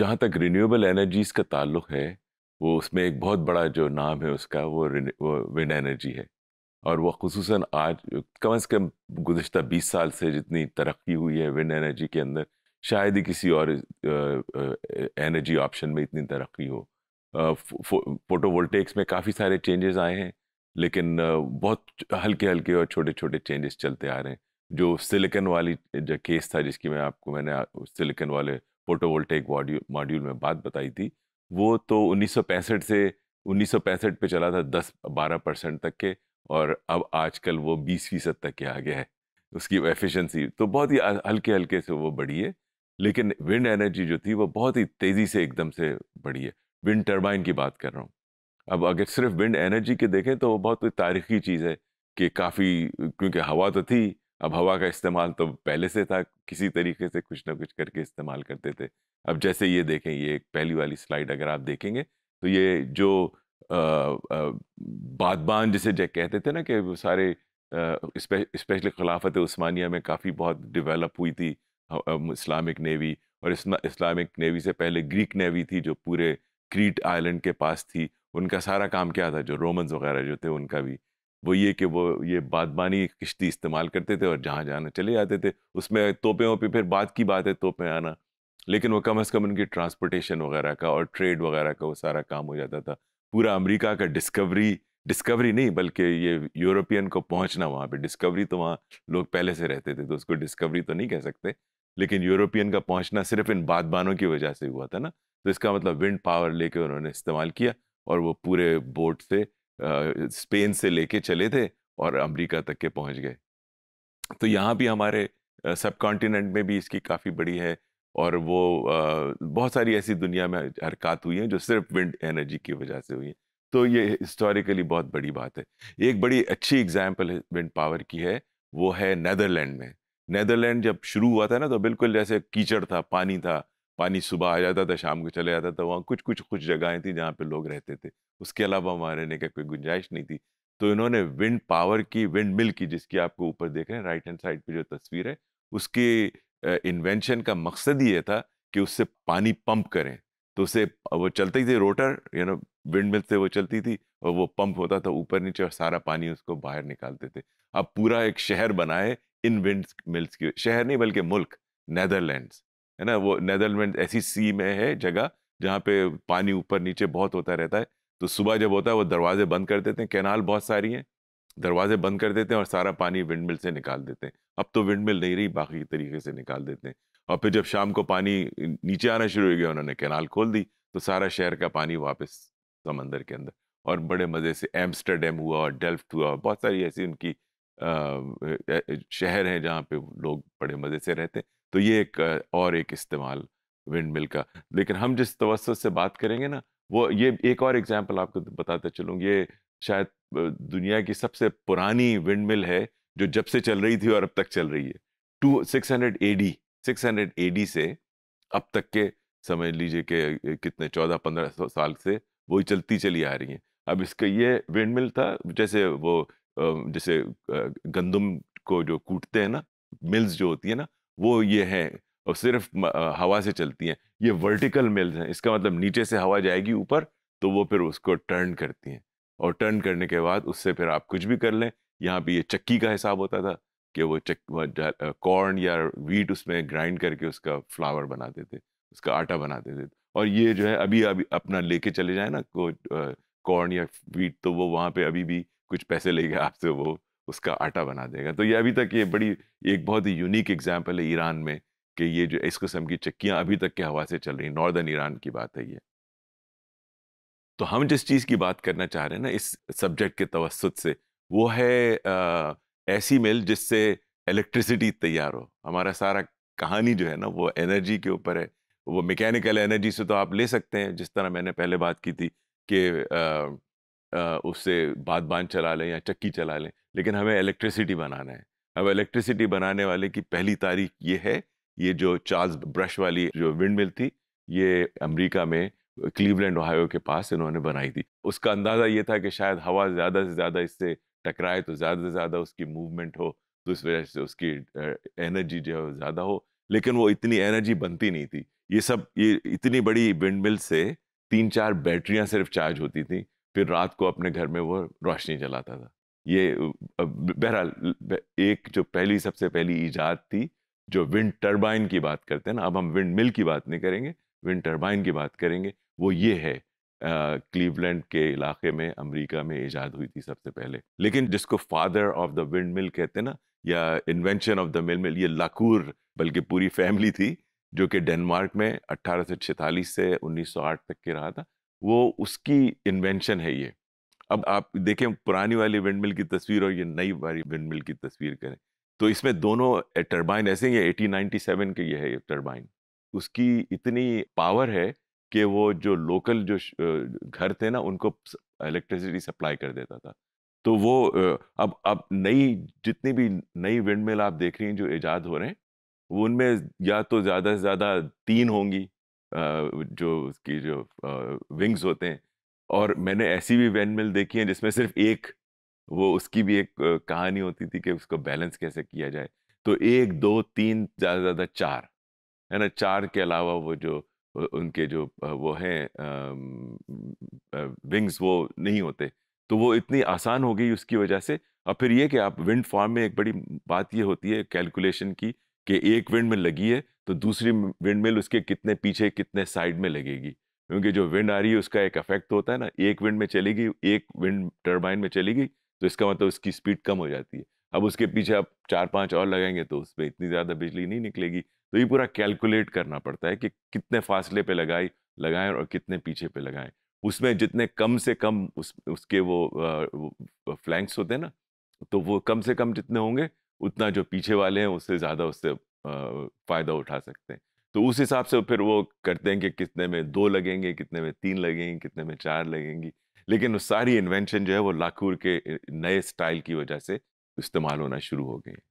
जहाँ तक renewable energies का ताल्लुक है वो उसमें एक बहुत बड़ा जो नाम है उसका वो वो विंड एनर्जी है और वह खसूस आज कम अज़ कम गुजशत बीस साल से जितनी तरक्की हुई है विंड एनर्जी के अंदर शायद ही किसी और एनर्जी ऑप्शन में इतनी तरक्की हो फोटोवोल्टेक्स में काफ़ी सारे चेंजेस आए हैं लेकिन बहुत हल्के हल्के और छोटे छोटे चेंजेस चलते आ रहे हैं जो सिलिकन वाली जो केस था जिसकी मैं आपको मैंने सिलिकन वाले फोटोवोल्टेक मॉड्यूल में बात बताई थी वो तो उन्नीस से उन्नीस पे चला था 10-12 परसेंट तक के और अब आजकल वो 20 फीसद तक के आ गया है उसकी एफिशिएंसी तो बहुत ही हल्के हल्के से वो बढ़ी है लेकिन विंड एनर्जी जो थी वो बहुत ही तेज़ी से एकदम से बढ़ी है विंड टर्बाइन की बात कर रहा हूँ अब अगर सिर्फ विंड एनर्जी के देखें तो वो बहुत तारीखी चीज़ है कि काफ़ी क्योंकि हवा तो थी अब हवा का इस्तेमाल तो पहले से था किसी तरीके से कुछ ना कुछ करके इस्तेमाल करते थे अब जैसे ये देखें ये एक पहली वाली स्लाइड अगर आप देखेंगे तो ये जो बादबान जिसे जै कहते थे ना कि वो सारे स्पेशली खिलाफत उस्मानिया में काफ़ी बहुत डेवलप हुई थी इस्लामिक नेवी और इस्लामिक नेवी से पहले ग्रीक नेवी थी जो पूरे क्रीट आइलैंड के पास थी उनका सारा काम क्या था जो रोमन्स वगैरह जो थे उनका भी वो ये कि वो ये बादबानी किश्ती इस्तेमाल करते थे और जहाँ जाना चले जाते थे उसमें तोपे वोपे फिर बात की बात है तोपे आना लेकिन वो कम अज़ कम उनकी ट्रांसपोर्टेशन वगैरह का और ट्रेड वगैरह का वो सारा काम हो जाता था पूरा अमेरिका का डिस्कवरी डिस्कवरी नहीं बल्कि ये यूरोपियन को पहुँचना वहाँ पर डिस्कवरी तो वहाँ लोग पहले से रहते थे तो उसको डिस्कवरी तो नहीं कह सकते लेकिन यूरोपियन का पहुँचना सिर्फ इन बादबानों की वजह से हुआ था ना तो इसका मतलब विंड पावर लेके उन्होंने इस्तेमाल किया और वो पूरे बोट से स्पेन से लेके चले थे और अमेरिका तक के पहुंच गए तो यहाँ भी हमारे सब कॉन्टिनेंट में भी इसकी काफ़ी बड़ी है और वो बहुत सारी ऐसी दुनिया में हरकत हुई हैं जो सिर्फ विंड एनर्जी की वजह से हुई हैं तो ये हिस्टोरिकली बहुत बड़ी बात है एक बड़ी अच्छी एग्जाम्पल विंड पावर की है वो है नदरलैंड में नैदरलैंड जब शुरू हुआ था ना तो बिल्कुल जैसे कीचड़ था पानी था पानी सुबह आ जाता था शाम को चले जाता था वहाँ कुछ कुछ कुछ जगहें थी जहाँ पे लोग रहते थे उसके अलावा वहाँ रहने का कोई गुंजाइश नहीं थी तो इन्होंने विंड पावर की विंड मिल की जिसकी आपको ऊपर देख रहे हैं राइट हैंड साइड पे जो तस्वीर है उसके इन्वेंशन का मकसद ये था कि उससे पानी पंप करें तो उसे वो चलती थी rotor you know windmill से वो चलती थी और वो पंप होता था ऊपर नीचे और सारा पानी उसको बाहर निकालते थे अब पूरा एक शहर बनाए इन विंड मिल्स की शहर नहीं बल्कि मुल्क नैदरलैंड्स है ना वो नैदरलैंड ऐसी सी में है जगह जहाँ पे पानी ऊपर नीचे बहुत होता रहता है तो सुबह जब होता है वो दरवाजे बंद कर देते हैं कैनाल बहुत सारी हैं दरवाजे बंद कर देते हैं और सारा पानी विंड मिल से निकाल देते हैं अब तो विंड मिल नहीं रही बाकी तरीके से निकाल देते हैं और फिर जब शाम को पानी नीचे आना शुरू हो गया उन्होंने कैनाल खोल दी तो सारा शहर का पानी वापस समंदर के अंदर और बड़े मज़े से एम्स्टरडेम हुआ और डेल्फ्ट हुआ बहुत सारी ऐसी उनकी शहर हैं जहाँ पे लोग बड़े मज़े से रहते हैं तो ये एक और एक इस्तेमाल विंड मिल का लेकिन हम जिस तवसत से बात करेंगे ना वो ये एक और एग्जाम्पल आपको बताते चलूँ ये शायद दुनिया की सबसे पुरानी विंड मिल है जो जब से चल रही थी और अब तक चल रही है to six hundred A D six hundred A D से अब तक के समझ लीजिए कि कितने चौदह पंद्रह सौ साल से वही चलती चली आ रही है अब इसका ये विंड मिल था जैसे वो जैसे गंदम को जो कूटते हैं ना मिल्स जो होती है ना वो ये हैं और सिर्फ हवा से चलती हैं ये वर्टिकल मिल्स हैं इसका मतलब नीचे से हवा जाएगी ऊपर तो वो फिर उसको टर्न करती हैं और टर्न करने के बाद उससे फिर आप कुछ भी कर लें यहाँ पे ये चक्की का हिसाब होता था कि वो चक कॉर्न या वीट उसमें ग्राइंड करके उसका फ्लावर बनाते थे उसका आटा बनाते थे और ये जो है अभी अभी अपना लेके चले जाए ना कॉर्न या वीट तो वो वहाँ पे अभी भी कुछ पैसे लेके आपसे वो उसका आटा बना देगा तो ये अभी तक ये बड़ी एक बहुत ही यूनिक एग्जाम्पल है ईरान में कि ये जो इस किस्म की चक्कियाँ अभी तक के हवा से चल रही नॉर्दर्न ईरान की बात है ये तो हम जिस चीज़ की बात करना चाह रहे हैं ना इस सब्जेक्ट के तवसत से वो है आ, ऐसी मिल जिससे इलेक्ट्रिसिटी तैयार हो हमारा सारा कहानी जो है ना वो एनर्जी के ऊपर है वो मैकेनिकल एनर्जी से तो आप ले सकते हैं जिस तरह मैंने पहले बात की थी कि उससे बाद बांध चला लें या चक्की चला लें लेकिन हमें इलेक्ट्रिसिटी बनाना है अब इलेक्ट्रिसिटी बनाने वाले की पहली तारीख ये है ये जो चार्ल्स ब्रश वाली जो विंड मिल थी ये अमेरिका में क्लीवलैंड ओहायो के पास इन्होंने बनाई थी उसका अंदाज़ा ये था कि शायद हवा ज़्यादा से ज़्यादा इससे टकराए तो ज़्यादा से ज़्यादा उसकी मूवमेंट हो तो इस वजह से उसकी एनर्जी जो है ज़्यादा हो लेकिन वो इतनी एनर्जी बनती नहीं थी ये सब ये इतनी बड़ी विंड मिल से तीन चार बैटरियां सिर्फ चार्ज होती थी फिर रात को अपने घर में वो रोशनी जलाता था ये बहरहाल एक जो पहली सबसे पहली ईजाद थी जो विंड टरबाइन की बात करते हैं ना अब हम विंड मिल की बात नहीं करेंगे विंड टरबाइन की बात करेंगे वो ये है क्लीवलैंड के इलाके में अमेरिका में ईजाद हुई थी सबसे पहले लेकिन जिसको father of the windmill कहते हैं ना या invention of the mill mill ये लाकूर बल्कि पूरी फैमिली थी जो कि डेनमार्क में अट्ठारह से उन्नीस सौ आठ तक के रहा था वो उसकी इन्वेंशन है ये अब आप देखें पुरानी वाली विंड मिल की तस्वीर और ये नई वाली विंड मिल की तस्वीर करें तो इसमें दोनों टर्बाइन ऐसे ही है एटीन नाइनटी सेवन के ये है ये टर्बाइन उसकी इतनी पावर है कि वो जो लोकल जो घर थे ना उनको इलेक्ट्रिसिटी सप्लाई कर देता था तो वो अब अब नई जितनी भी नई विंड मिल आप देख रही हैं जो ईजाद हो रहे हैं वो उनमें या तो ज़्यादा से ज़्यादा तीन होंगी जो उसकी जो विंग्स होते हैं और मैंने ऐसी भी वैन मिल देखी है जिसमें सिर्फ एक वो उसकी भी एक कहानी होती थी कि उसको बैलेंस कैसे किया जाए तो एक दो तीन ज़्यादा से ज़्यादा चार है ना चार के अलावा वो जो उनके जो वो हैं विंग्स वो नहीं होते तो वो इतनी आसान हो गई उसकी वजह से और फिर ये कि आप विंड फार्म में एक बड़ी बात ये होती है कैलकुलेशन की कि एक विंड मिल लगी है तो दूसरी विंड मिल उसके कितने पीछे कितने साइड में लगेगी क्योंकि जो विंड आ रही है उसका एक इफेक्ट तो होता है ना एक विंड में चली गई एक विंड टर्बाइन में चली गई तो इसका मतलब उसकी स्पीड कम हो जाती है अब उसके पीछे आप चार पांच और लगाएंगे तो उसमें इतनी ज़्यादा बिजली नहीं निकलेगी तो ये पूरा कैलकुलेट करना पड़ता है कि कितने फासले पे लगाई लगाएं और कितने पीछे पे लगाएं उसमें जितने कम से कम उस उसके वो, वो फ्लैंक्स होते हैं ना तो वो कम से कम जितने होंगे उतना जो पीछे वाले हैं उससे ज़्यादा उससे फ़ायदा उठा सकते हैं तो उस हिसाब से फिर वो करते हैं कि कितने में दो लगेंगे कितने में तीन लगेंगे कितने में चार लगेंगी लेकिन वो सारी इन्वेंशन जो है वो लाखूर के नए स्टाइल की वजह से इस्तेमाल होना शुरू हो गई